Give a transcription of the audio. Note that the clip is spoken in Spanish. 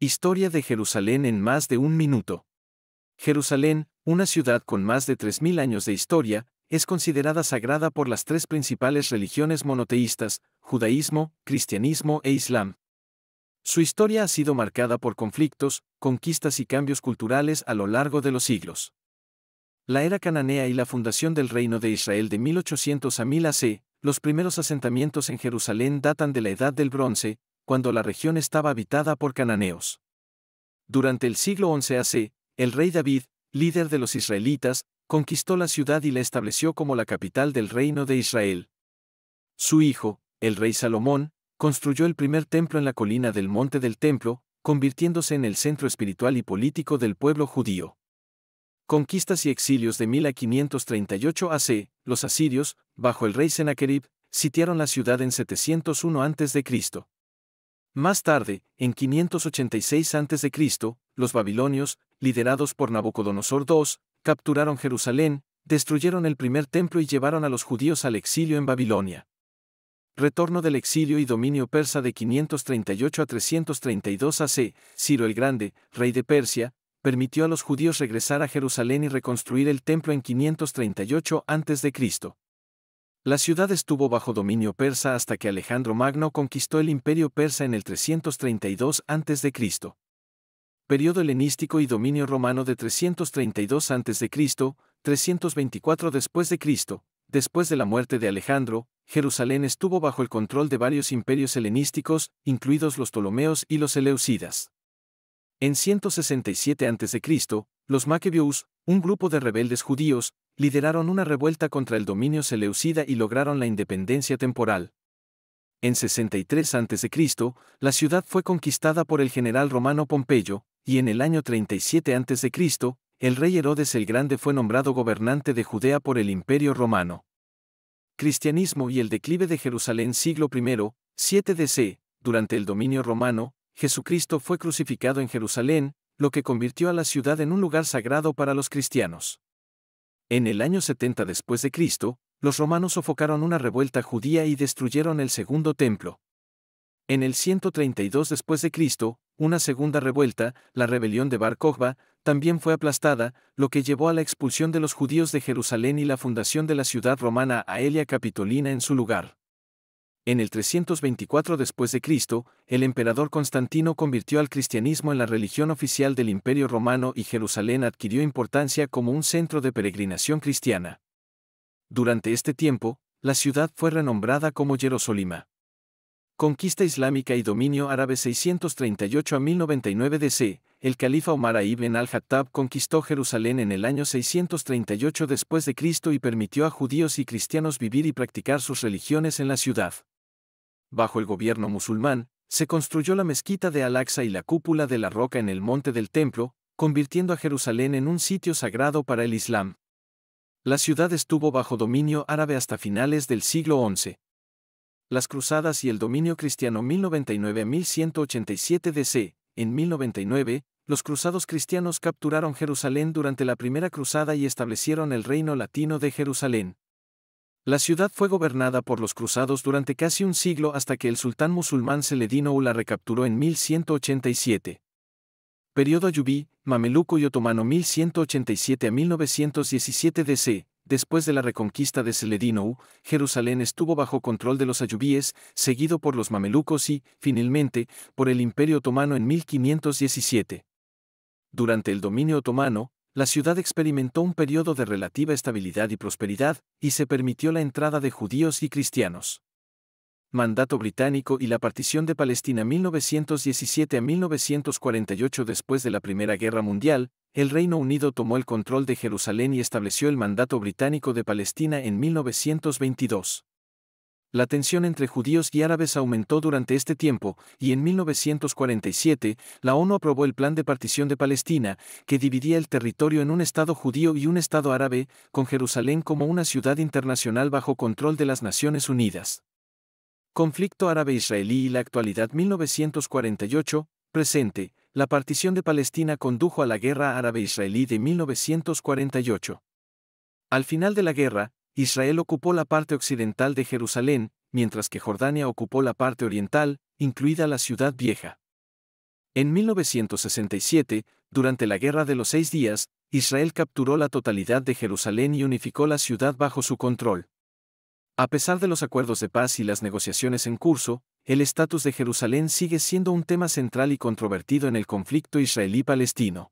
Historia de Jerusalén en más de un minuto. Jerusalén, una ciudad con más de 3.000 años de historia, es considerada sagrada por las tres principales religiones monoteístas, judaísmo, cristianismo e islam. Su historia ha sido marcada por conflictos, conquistas y cambios culturales a lo largo de los siglos. La era cananea y la fundación del Reino de Israel de 1800 a 1000 AC, los primeros asentamientos en Jerusalén datan de la Edad del Bronce, cuando la región estaba habitada por cananeos. Durante el siglo XI AC, el rey David, líder de los israelitas, conquistó la ciudad y la estableció como la capital del reino de Israel. Su hijo, el rey Salomón, construyó el primer templo en la colina del monte del templo, convirtiéndose en el centro espiritual y político del pueblo judío. Conquistas y exilios de 1538 AC, los asirios, bajo el rey Sennacherib, sitiaron la ciudad en 701 a.C. Más tarde, en 586 a.C., los babilonios, liderados por Nabucodonosor II, capturaron Jerusalén, destruyeron el primer templo y llevaron a los judíos al exilio en Babilonia. Retorno del exilio y dominio persa de 538 a 332 AC, Ciro el Grande, rey de Persia, permitió a los judíos regresar a Jerusalén y reconstruir el templo en 538 a.C. La ciudad estuvo bajo dominio persa hasta que Alejandro Magno conquistó el imperio persa en el 332 a.C. Periodo helenístico y dominio romano de 332 a.C., 324 d.C., Después de la muerte de Alejandro, Jerusalén estuvo bajo el control de varios imperios helenísticos, incluidos los Ptolomeos y los Eleusidas. En 167 a.C., los Macabeos, un grupo de rebeldes judíos, lideraron una revuelta contra el dominio seleucida y lograron la independencia temporal. En 63 a.C., la ciudad fue conquistada por el general romano Pompeyo, y en el año 37 a.C., el rey Herodes el Grande fue nombrado gobernante de Judea por el Imperio Romano. Cristianismo y el declive de Jerusalén siglo I, 7 DC, durante el dominio romano, Jesucristo fue crucificado en Jerusalén, lo que convirtió a la ciudad en un lugar sagrado para los cristianos. En el año 70 después de Cristo, los romanos sofocaron una revuelta judía y destruyeron el segundo templo. En el 132 después de Cristo, una segunda revuelta, la rebelión de Bar Kokhba, también fue aplastada, lo que llevó a la expulsión de los judíos de Jerusalén y la fundación de la ciudad romana Aelia Capitolina en su lugar. En el 324 después de Cristo, el emperador Constantino convirtió al cristianismo en la religión oficial del Imperio Romano y Jerusalén adquirió importancia como un centro de peregrinación cristiana. Durante este tiempo, la ciudad fue renombrada como Jerusalima. Conquista islámica y dominio árabe 638 a 1099 DC, el califa Omar ibn al-Hattab conquistó Jerusalén en el año 638 después de Cristo y permitió a judíos y cristianos vivir y practicar sus religiones en la ciudad bajo el gobierno musulmán, se construyó la mezquita de Al-Aqsa y la cúpula de la roca en el monte del templo, convirtiendo a Jerusalén en un sitio sagrado para el Islam. La ciudad estuvo bajo dominio árabe hasta finales del siglo XI. Las cruzadas y el dominio cristiano 1099-1187 DC, en 1099, los cruzados cristianos capturaron Jerusalén durante la primera cruzada y establecieron el reino latino de Jerusalén. La ciudad fue gobernada por los cruzados durante casi un siglo hasta que el sultán musulmán Seledino la recapturó en 1187. Período ayubí, mameluco y otomano 1187 a 1917 DC. Después de la reconquista de Seledino Jerusalén estuvo bajo control de los ayubíes, seguido por los mamelucos y, finalmente, por el Imperio Otomano en 1517. Durante el dominio otomano, la ciudad experimentó un periodo de relativa estabilidad y prosperidad, y se permitió la entrada de judíos y cristianos. Mandato británico y la partición de Palestina 1917 a 1948 después de la Primera Guerra Mundial, el Reino Unido tomó el control de Jerusalén y estableció el Mandato británico de Palestina en 1922. La tensión entre judíos y árabes aumentó durante este tiempo, y en 1947, la ONU aprobó el Plan de Partición de Palestina, que dividía el territorio en un Estado judío y un Estado árabe, con Jerusalén como una ciudad internacional bajo control de las Naciones Unidas. Conflicto árabe-israelí y la actualidad 1948, presente, la partición de Palestina condujo a la Guerra Árabe-Israelí de 1948. Al final de la guerra, Israel ocupó la parte occidental de Jerusalén, mientras que Jordania ocupó la parte oriental, incluida la ciudad vieja. En 1967, durante la Guerra de los Seis Días, Israel capturó la totalidad de Jerusalén y unificó la ciudad bajo su control. A pesar de los acuerdos de paz y las negociaciones en curso, el estatus de Jerusalén sigue siendo un tema central y controvertido en el conflicto israelí-palestino.